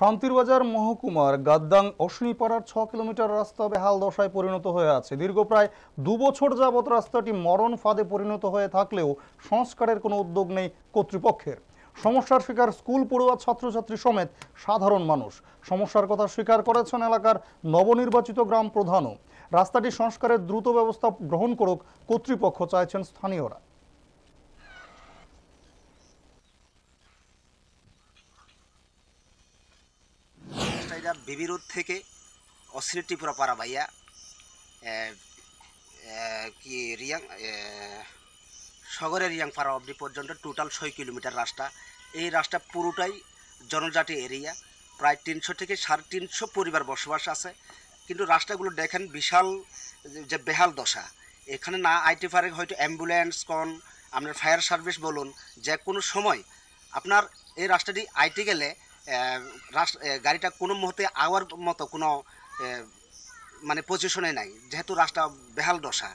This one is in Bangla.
শান্তিরবাজার মহকুমার গাদ্দাং অশ্বিনীপাড়ার ছ কিলোমিটার রাস্তা বেহাল দশায় পরিণত হয়ে আছে দীর্ঘ প্রায় দুবছর যাবৎ রাস্তাটি মরণ ফাঁদে পরিণত হয়ে থাকলেও সংস্কারের কোনো উদ্যোগ নেই কর্তৃপক্ষের সমস্যার শিকার স্কুল পড়ুয়া ছাত্রছাত্রী সমেত সাধারণ মানুষ সমস্যার কথা স্বীকার করেছেন এলাকার নবনির্বাচিত গ্রাম প্রধানও রাস্তাটি সংস্কারের দ্রুত ব্যবস্থা গ্রহণ করুক কর্তৃপক্ষ চাইছেন স্থানীয়রা বিবি রোড থেকে ত্রিপুরা পাড়া ভাইয়া কি রিয়াং সগরের রিয়াং পাড়া অবধি পর্যন্ত টোটাল ছয় কিলোমিটার রাস্তা এই রাস্তা পুরোটাই জনজাতি এরিয়া প্রায় তিনশো থেকে সাড়ে তিনশো পরিবার বসবাস আছে কিন্তু রাস্তাগুলো দেখেন বিশাল যে বেহাল দশা এখানে না আইটি পারে হয়তো অ্যাম্বুলেন্স কন আপনার ফায়ার সার্ভিস বলুন যে কোনো সময় আপনার এই রাস্তাটি আইটি গেলে গাড়িটা কোনো মুহূর্তে আওয়ার মতো কোনো মানে পজিশনে নাই যেহেতু রাস্তা বেহাল দশা